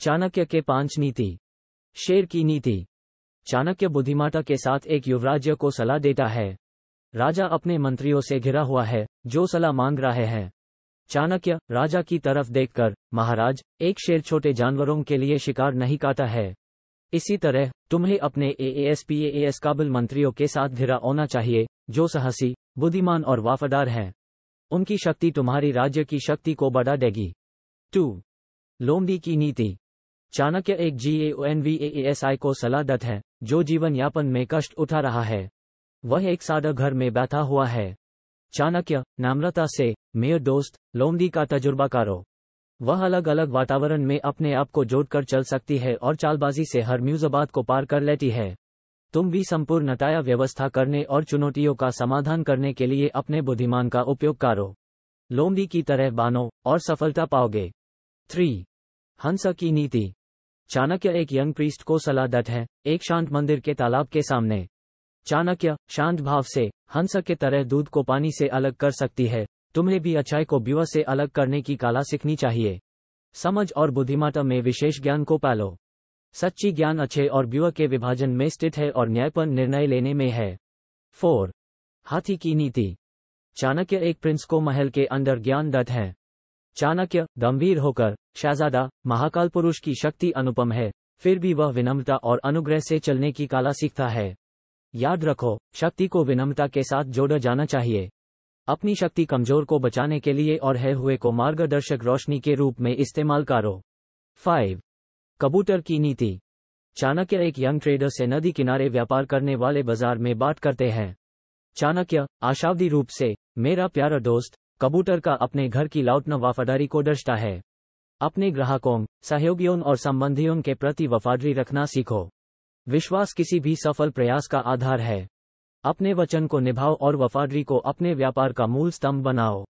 चाणक्य के पांच नीति शेर की नीति चाणक्य बुद्धिमाता के साथ एक युवराज्य को सलाह देता है राजा अपने मंत्रियों से घिरा हुआ है जो सलाह मांग रहे हैं चाणक्य राजा की तरफ देखकर महाराज एक शेर छोटे जानवरों के लिए शिकार नहीं काटा है इसी तरह तुम्हें अपने A A S P S काबिल मंत्रियों के साथ घिरा होना चाहिए जो साहसी बुद्धिमान और वफादार हैं उनकी शक्ति तुम्हारी राज्य की शक्ति को बढ़ा देगी टू लोमड़ी की नीति चाणक्य एक जी ए को सलादत है जो जीवन यापन में कष्ट उठा रहा है वह एक सादा घर में बैठा हुआ है चाणक्य नाम्रता से मेयर दोस्त लोमदी का तजुर्बा कारो वह अलग अलग वातावरण में अपने आप को जोड़कर चल सकती है और चालबाजी से हर म्यूजबाद को पार कर लेती है तुम भी नताया व्यवस्था करने और चुनौतियों का समाधान करने के लिए अपने बुद्धिमान का उपयोग करो लोमदी की तरह बानो और सफलता पाओगे थ्री हंस की नीति चाणक्य एक यंग प्रीस्ट को सलाह दत है एक शांत मंदिर के तालाब के सामने चाणक्य शांत भाव से हंस के तरह दूध को पानी से अलग कर सकती है तुम्हें भी अच्छाई को ब्यूह से अलग करने की कला सीखनी चाहिए समझ और बुद्धिमाता में विशेष ज्ञान को पालो सच्ची ज्ञान अच्छे और ब्यूह के विभाजन में स्थित है और न्यायपन निर्णय लेने में है फोर हाथी की नीति चाणक्य एक प्रिंस को महल के अंदर ज्ञान दत्त है चाणक्य गंभीर होकर शहजादा महाकाल पुरुष की शक्ति अनुपम है फिर भी वह विनम्रता और अनुग्रह से चलने की कला सीखता है याद रखो शक्ति को विनम्रता के साथ जोड़ा जाना चाहिए अपनी शक्ति कमजोर को बचाने के लिए और है हुए को मार्गदर्शक रोशनी के रूप में इस्तेमाल करो फाइव कबूतर की नीति चाणक्य एक यंग ट्रेडर से नदी किनारे व्यापार करने वाले बाजार में बात करते हैं चाणक्य आशावदी रूप से मेरा प्यारा दोस्त कबूतर का अपने घर की लौटना वफादारी को दर्शता है अपने ग्राहकों सहयोगियों और संबंधियों के प्रति वफादारी रखना सीखो विश्वास किसी भी सफल प्रयास का आधार है अपने वचन को निभाओ और वफादारी को अपने व्यापार का मूल स्तंभ बनाओ